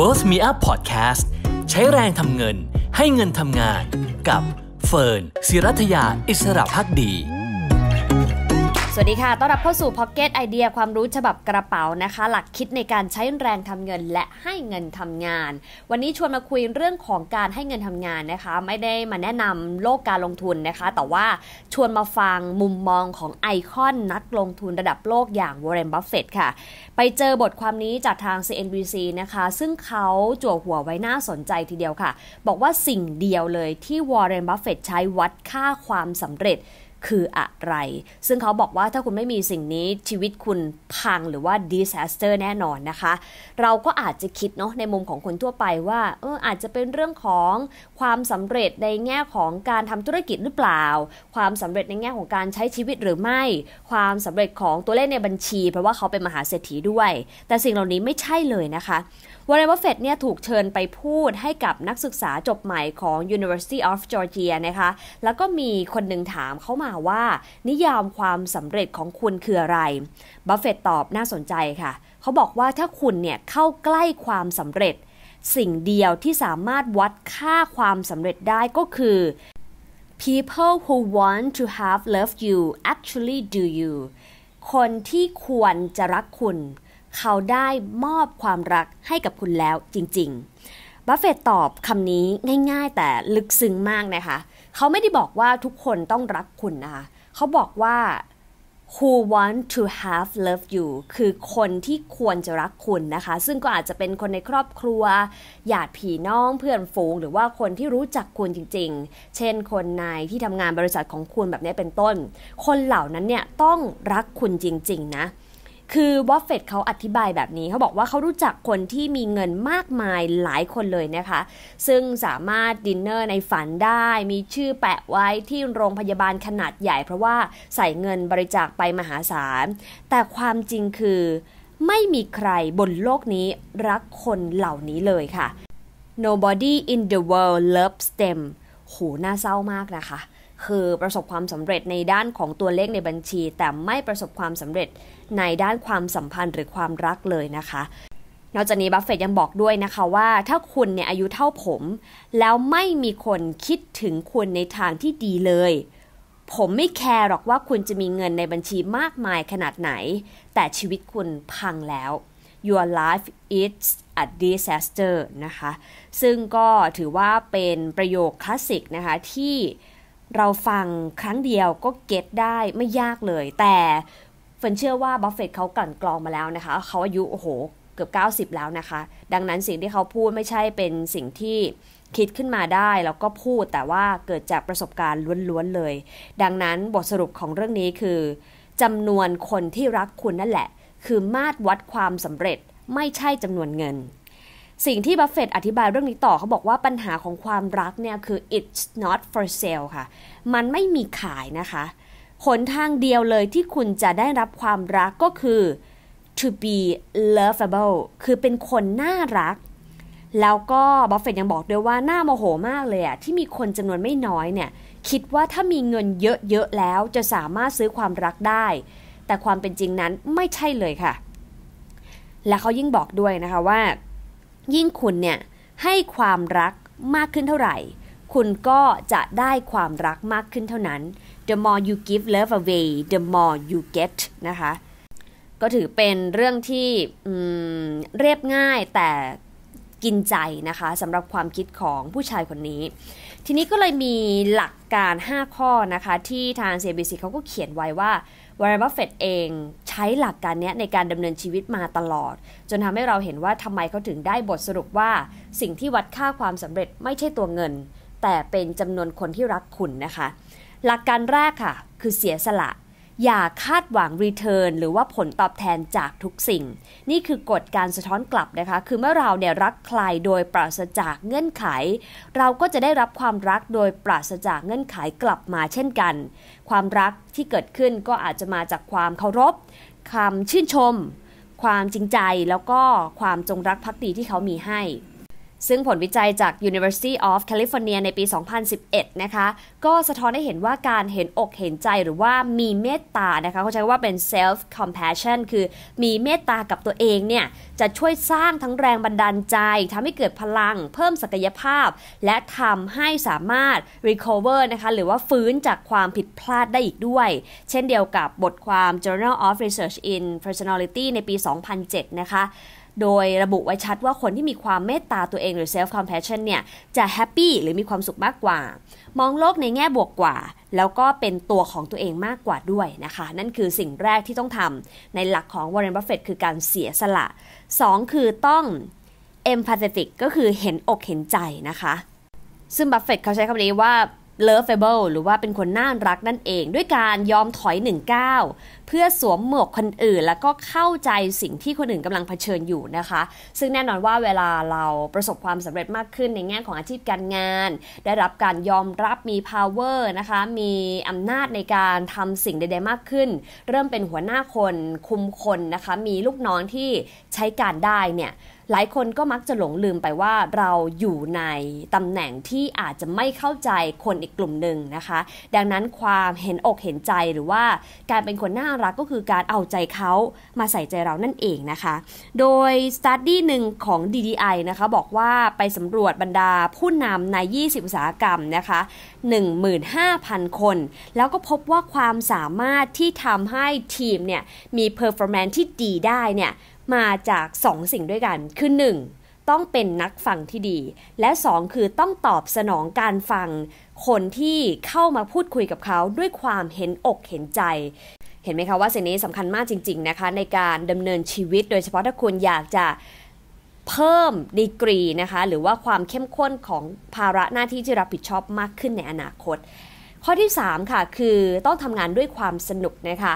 Worth Me Up Podcast ใช้แรงทำเงินให้เงินทำงาน กับเฟิร์น ศิรัทยาอิสระพักดีสวัสดีค่ะต้อนรับเข้าสู่ Pocket Idea ความรู้ฉบับกระเป๋านะคะ หลักคิดในการใช้แรงทำเงินและให้เงินทำงาน วันนี้ชวนมาคุยเรื่องของการให้เงินทำงานนะคะ ไม่ได้มาแนะนำโลกการลงทุนนะคะ แต่ว่าชวนมาฟังมุมมองของไอคอนนักลงทุนระดับโลกอย่างวอร์เรนบัฟเฟตค่ะ ไปเจอบทความนี้จากทาง CNBC นะคะ ซึ่งเขาจั่วหัวไว้น่าสนใจทีเดียวค่ะ บอกว่าสิ่งเดียวเลยที่วอร์เรนบัฟเฟตใช้วัดค่าความสำเร็จคืออะไร ซึ่งเขาบอกว่าถ้าคุณไม่มีสิ่งนี้ชีวิตคุณพังหรือว่า disaster แน่นอนนะคะ เราก็อาจจะคิดเนาะในมุมของคนทั่วไปว่าเอออาจจะเป็นเรื่องของความสำเร็จในแง่ของการทำธุรกิจหรือเปล่า ความสำเร็จในแง่ของการใช้ชีวิตหรือไม่ ความสำเร็จของตัวเลขในบัญชี เพราะว่าเขาเป็นมหาเศรษฐีด้วย แต่สิ่งเหล่านี้ไม่ใช่เลยนะคะวอร์เรนบัฟเฟตเนี่ยถูกเชิญไปพูดให้กับนักศึกษาจบใหม่ของ University of Georgia นะคะ แล้วก็มีคนหนึ่งถามเขามาาว่านิยามความสำเร็จของคุณคืออะไรบัฟเฟตตอบน่าสนใจค่ะเขาบอกว่าถ้าคุณเนี่ยเข้าใกล้ความสำเร็จ สิ่งเดียวที่สามารถวัดค่าความสำเร็จได้ก็คือ people who want to have love you actually do you คนที่ควรจะรักคุณ เขาได้มอบความรักให้กับคุณแล้วจริงๆบัฟเฟตตอบคำนี้ง่าย ๆ แต่ลึกซึ้งมากนะคะเขาไม่ได้บอกว่าทุกคนต้องรักคุณนะคะ เขาบอกว่า who want to have love you คือคนที่ควรจะรักคุณนะคะ ซึ่งก็อาจจะเป็นคนในครอบครัว ญาติพี่น้อง เพื่อนฝูงหรือว่าคนที่รู้จักคุณจริงๆ เช่นคนในที่ทำงานบริษัทของคุณแบบนี้เป็นต้น คนเหล่านั้นเนี่ยต้องรักคุณจริงๆนะคือวอฟเฟตเขาอธิบายแบบนี้ เขาบอกว่าเขารู้จักคนที่มีเงินมากมายหลายคนเลยนะคะ ซึ่งสามารถดินเนอร์ในฝันได้ มีชื่อแปะไว้ที่โรงพยาบาลขนาดใหญ่เพราะว่าใส่เงินบริจาคไปมหาศาลแต่ความจริงคือไม่มีใครบนโลกนี้รักคนเหล่านี้เลยค่ะ Nobody in the world loves them โหน่าเศร้ามากนะคะคือประสบความสำเร็จในด้านของตัวเลขในบัญชี แต่ไม่ประสบความสำเร็จในด้านความสัมพันธ์หรือความรักเลยนะคะ นอกจากนี้บัฟเฟตยังบอกด้วยนะคะว่า ถ้าคุณเนี่ยอายุเท่าผมแล้วไม่มีคนคิดถึงคุณในทางที่ดีเลย ผมไม่แคร์หรอกว่าคุณจะมีเงินในบัญชีมากมายขนาดไหน แต่ชีวิตคุณพังแล้ว your life is a disaster นะคะ ซึ่งก็ถือว่าเป็นประโยคคลาสสิกนะคะที่เราฟังครั้งเดียวก็เก็ตได้ไม่ยากเลย แต่เฟินเชื่อว่าบัฟเฟตเขากลั่นกรองมาแล้วนะคะ เขาอายุโอ้โหเกือบ90 แล้วนะคะ ดังนั้นสิ่งที่เขาพูดไม่ใช่เป็นสิ่งที่คิดขึ้นมาได้แล้วก็พูดแต่ว่าเกิดจากประสบการณ์ล้วนๆเลย ดังนั้นบทสรุปของเรื่องนี้คือจำนวนคนที่รักคุณนั่นแหละ คือมาตรวัดความสำเร็จไม่ใช่จำนวนเงินสิ่งที่บัฟเฟตอธิบายเรื่องนี้ต่อเขาบอกว่าปัญหาของความรักเนี่ยคือ it's not for sale ค่ะ มันไม่มีขายนะคะหนทางเดียวเลยที่คุณจะได้รับความรักก็คือ to be lovable คือเป็นคนน่ารัก แล้วก็บัฟเฟตยังบอกด้วยว่าน่าโมโหมากเลยอะที่มีคนจำนวนไม่น้อยเนี่ยคิดว่าถ้ามีเงินเยอะๆแล้วจะสามารถซื้อความรักได้ แต่ความเป็นจริงนั้นไม่ใช่เลยค่ะ และเขายิ่งบอกด้วยนะคะว่ายิ่งคุณเนี่ยให้ความรักมากขึ้นเท่าไหร่ คุณก็จะได้ความรักมากขึ้นเท่านั้น the more you give love away the more you get นะคะ ก็ถือเป็นเรื่องที่เรียบง่ายแต่กินใจนะคะสำหรับความคิดของผู้ชายคนนี้ ทีนี้ก็เลยมีหลักการ 5 ข้อนะคะที่ทาง CBC เขาก็เขียนไว้ว่าวอร์เรนบัฟเฟตเองใช้หลักการนี้ในการดำเนินชีวิตมาตลอด จนทำให้เราเห็นว่าทำไมเขาถึงได้บทสรุปว่า สิ่งที่วัดค่าความสำเร็จไม่ใช่ตัวเงิน แต่เป็นจำนวนคนที่รักคุณนะคะ หลักการแรกค่ะคือเสียสละอย่าคาดหวังรีเทิร์นหรือว่าผลตอบแทนจากทุกสิ่ง นี่คือกฎการสะท้อนกลับนะคะ คือเมื่อเราเนี่ยรักใครโดยปราศจากเงื่อนไข เราก็จะได้รับความรักโดยปราศจากเงื่อนไขกลับมาเช่นกัน ความรักที่เกิดขึ้นก็อาจจะมาจากความเคารพคำชื่นชม ความจริงใจแล้วก็ความจงรักภักดีที่เขามีให้ซึ่งผลวิจัยจาก University of California ในปี 2011 นะคะ ก็สะท้อนให้เห็นว่าการเห็นอกเห็นใจหรือว่ามีเมตตา นะคะ เขาใช้ว่าเป็น self compassion คือมีเมตตากับตัวเองเนี่ย จะช่วยสร้างทั้งแรงบันดาลใจ ทำให้เกิดพลัง เพิ่มศักยภาพ และทำให้สามารถ recover นะคะ หรือว่าฟื้นจากความผิดพลาดได้อีกด้วย เช่นเดียวกับบทความ Journal of Research in Personality ในปี 2007 นะคะโดยระบุไว้ชัดว่าคนที่มีความเมตตาตัวเองหรือ self compassion เนี่ย จะแฮปปี้หรือมีความสุขมากกว่า มองโลกในแง่บวกกว่า แล้วก็เป็นตัวของตัวเองมากกว่าด้วยนะคะ นั่นคือสิ่งแรกที่ต้องทำในหลักของ Warren Buffett คือการเสียสละ 2 คือต้อง empathetic ก็คือเห็นอกเห็นใจนะคะ ซึ่งบัฟเฟตเขาใช้คำนี้ว่าเลิฟเฟเบิลหรือว่าเป็นคนน่ารักนั่นเองด้วยการยอมถอยหนึ่งก้าเพื่อสวมหมวกคนอื่นแล้วก็เข้าใจสิ่งที่คนอื่นกำลังเผชิญอยู่นะคะ ซึ่งแน่นอนว่าเวลาเราประสบความสำเร็จมากขึ้นในแง่ของอาชีพการงาน ได้รับการยอมรับมี power นะคะมีอำนาจในการทำสิ่งใดๆมากขึ้น เริ่มเป็นหัวหน้าคนคุมคนนะคะ มีลูกน้องที่ใช้การได้เนี่ยหลายคนก็มักจะหลงลืมไปว่าเราอยู่ในตำแหน่งที่อาจจะไม่เข้าใจคนอีกกลุ่มหนึ่งนะคะ ดังนั้นความเห็นอกเห็นใจหรือว่าการเป็นคนน่ารักก็คือการเอาใจเขามาใส่ใจเรานั่นเองนะคะ โดยสตัดดี้หนึ่งของ DDI นะคะบอกว่าไปสำรวจบรรดาผู้นำใน 20 อุตสาหกรรมนะคะ 15,000 คน แล้วก็พบว่าความสามารถที่ทำให้ทีมเนี่ยมี performance ที่ดีได้เนี่ยมาจาก 2 สิ่งด้วยกัน คือ 1. ต้องเป็นนักฟังที่ดี และ 2 คือต้องตอบสนองการฟังคนที่เข้ามาพูดคุยกับเขาด้วยความเห็นอกเห็นใจ เห็นไหมคะว่าสิ่งนี้สำคัญมากจริงๆนะคะในการดำเนินชีวิตโดยเฉพาะถ้าคุณอยากจะเพิ่มดีกรีนะคะ หรือว่าความเข้มข้นของภาระหน้าที่ที่รับผิดชอบมากขึ้นในอนาคต ข้อที่3ค่ะ คือต้องทำงานด้วยความสนุกนะคะ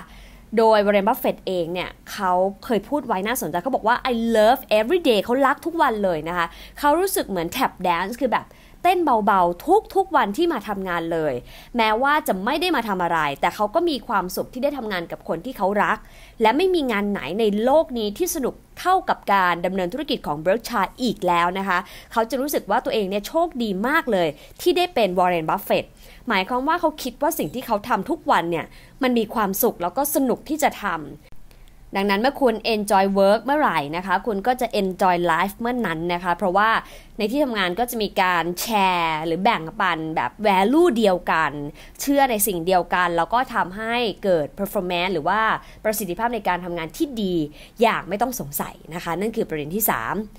โดยบรอนบัฟเฟตเองเนี่ยเขาเคยพูดไว้น่าสนใจเขาบอกว่า I love every day เขารักทุกวันเลยนะคะ เขารู้สึกเหมือนแท็บแดนซ์คือแบบเต้นเบาๆ ทุกๆ วันที่มาทำงานเลย แม้ว่าจะไม่ได้มาทำอะไร แต่เขาก็มีความสุขที่ได้ทำงานกับคนที่เขารัก และไม่มีงานไหนในโลกนี้ที่สนุกเท่ากับการดำเนินธุรกิจของบิร์กชาร์อีกแล้วนะคะเขาจะรู้สึกว่าตัวเองเนี่ยโชคดีมากเลย ที่ได้เป็นวอร์เรนบัฟเฟตหมายความว่าเขาคิดว่าสิ่งที่เขาทำทุกวันเนี่ยมันมีความสุขแล้วก็สนุกที่จะทำดังนั้นเมื่อคุณ enjoy work เมื่อไหร่นะคะ คุณก็จะ enjoy life เมื่อนั้นนะคะ เพราะว่าในที่ทำงานก็จะมีการแชร์ หรือแบ่งปันแบบ value เดียวกัน เชื่อในสิ่งเดียวกัน แล้วก็ทำให้เกิด performance หรือว่าประสิทธิภาพในการทำงานที่ดีอย่างไม่ต้องสงสัยนะคะ นั่นคือประเด็นที่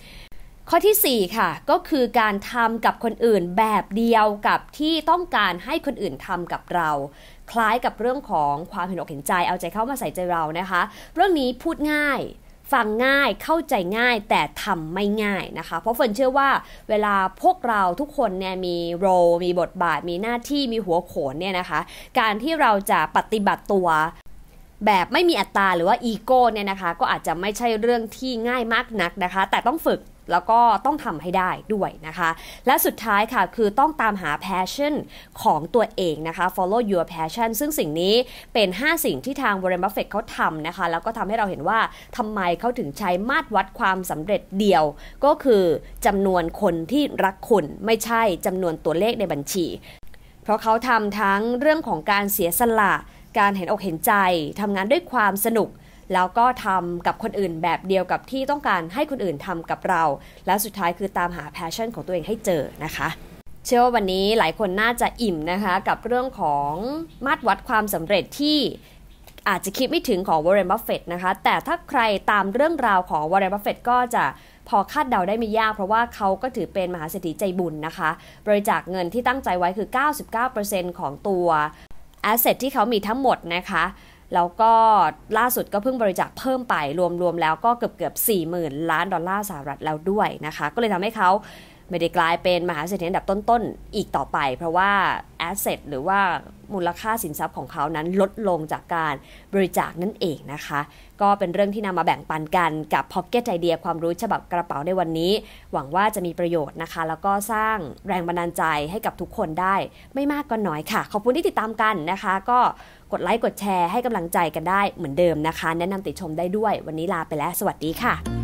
3 ข้อที่ 4 ค่ะ ก็คือการทำกับคนอื่นแบบเดียวกับที่ต้องการให้คนอื่นทำกับเราคล้ายกับเรื่องของความเห็นอกเห็นใจ เอาใจเข้ามาใส่ใจเรานะคะ เรื่องนี้พูดง่ายฟังง่ายเข้าใจง่าย แต่ทำไม่ง่ายนะคะเพราะเฟินเชื่อว่าเวลาพวกเราทุกคนเนี่ยมีโร มีบทบาท มีหน้าที่มีหัวโขนเนี่ยนะคะ การที่เราจะปฏิบัติตัวแบบไม่มีอัตราหรือว่าอีโก้เนี่ยนะคะก็อาจจะไม่ใช่เรื่องที่ง่ายมากนักนะคะ แต่ต้องฝึกแล้วก็ต้องทำให้ได้ด้วยนะคะ และสุดท้ายค่ะคือต้องตามหา passion ของตัวเองนะคะ follow your passion ซึ่งสิ่งนี้เป็น 5 สิ่งที่ทาง Warren Buffett เขาทำนะคะ แล้วก็ทำให้เราเห็นว่าทำไมเขาถึงใช้มาตรวัดความสำเร็จเดียว ก็คือจำนวนคนที่รักคุณไม่ใช่จำนวนตัวเลขในบัญชี เพราะเขาทำทั้งเรื่องของการเสียสละ การเห็นอกเห็นใจทำงานด้วยความสนุกแล้วก็ทำกับคนอื่นแบบเดียวกับที่ต้องการให้คนอื่นทำกับเรา แล้วสุดท้ายคือตามหาแพชชั่นของตัวเองให้เจอนะคะเชื่อว่าวันนี้หลายคนน่าจะอิ่มนะคะกับเรื่องของ มาตรวัดความสำเร็จที่อาจจะคิดไม่ถึงของวอร์เรนบัฟเฟตนะคะ แต่ถ้าใครตามเรื่องราวของวอร์เรนบัฟเฟตก็จะพอคาดเดาได้ไม่ยาก เพราะว่าเขาก็ถือเป็นมหาเศรษฐีใจบุญนะคะ บริจาคเงินที่ตั้งใจไว้คือ99%ของตัวแอสเซทที่เขามีทั้งหมดนะคะแล้วก็ล่าสุดก็เพิ่งบริจาคเพิ่มไปรวมๆแล้วก็เกือบเกือบ4 0,000ล้านดอลลาร์สหรัฐแล้วด้วยนะคะ ก็เลยทำให้เขาไม่ได้กลายเป็นมหาเศรษฐีอันดับต้นๆ อีกต่อไป เพราะว่าแอสเซทหรือว่ามูลค่าสินทรัพย์ของเขานั้นลดลงจากการบริจาคนั่นเองนะคะ ก็เป็นเรื่องที่นำมาแบ่งปันกันกับพ็อกเก็ตไอเดียความรู้ฉบับกระเป๋าในวันนี้ หวังว่าจะมีประโยชน์นะคะ แล้วก็สร้างแรงบันดาลใจให้กับทุกคนได้ไม่มากก็น้อยค่ะ ขอบคุณที่ติดตามกันนะคะ ก็กดไลค์กดแชร์ให้กำลังใจกันได้เหมือนเดิมนะคะ แนะนำติชมได้ด้วยวันนี้ลาไปแล้ว สวัสดีค่ะ